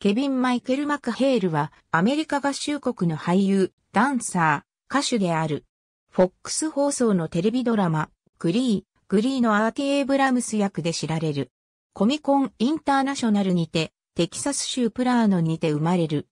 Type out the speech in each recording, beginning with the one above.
ケビン・マイケル・マクヘールはアメリカ合衆国の俳優、ダンサー、歌手である。フォックス放送のテレビドラマ、グリー、グリーのアーティ・エイブラムス役で知られる。コミコン・インターナショナルにて、テキサス州プラーノにて生まれる。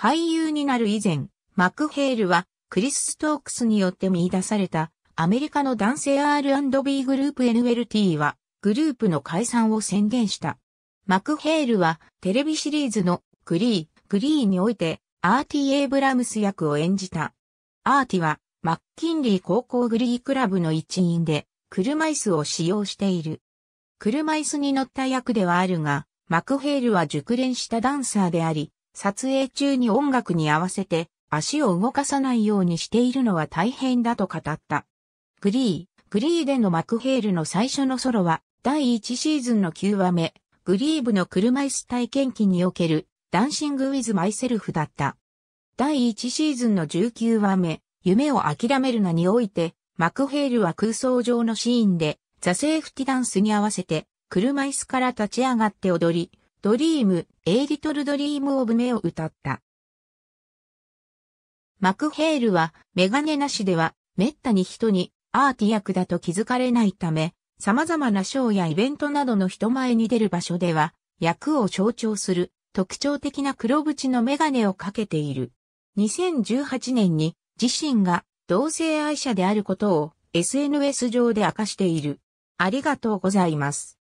俳優になる以前、マクヘールはクリス・ストークスによって見出されたアメリカの男性 R&B グループ NLT はグループの解散を宣言した。マクヘールはテレビシリーズのグリー、グリーにおいてアーティ・エイブラムス役を演じた。アーティはマッキンリー高校グリークラブの一員で車椅子を使用している。車椅子に乗った役ではあるが、マクヘールは熟練したダンサーであり、撮影中に音楽に合わせて足を動かさないようにしているのは大変だと語った。グリー、グリーでのマクヘールの最初のソロは第1シーズンの9話目、グリーブの車椅子体験記におけるダンシング・ウィズ・マイセルフだった。第1シーズンの19話目、夢を諦めるなにおいて、マクヘールは空想上のシーンで、ザ・セーフティダンスに合わせて、車椅子から立ち上がって踊り、ドリーム、エイリトル・ドリーム・オブ・メを歌った。マクヘールは、メガネなしでは、めったに人に、アーティ役だと気づかれないため、様々なショーやイベントなどの人前に出る場所では、役を象徴する特徴的な黒縁のメガネをかけている。2018年に自身が同性愛者であることを SNS 上で明かしている。ありがとうございます。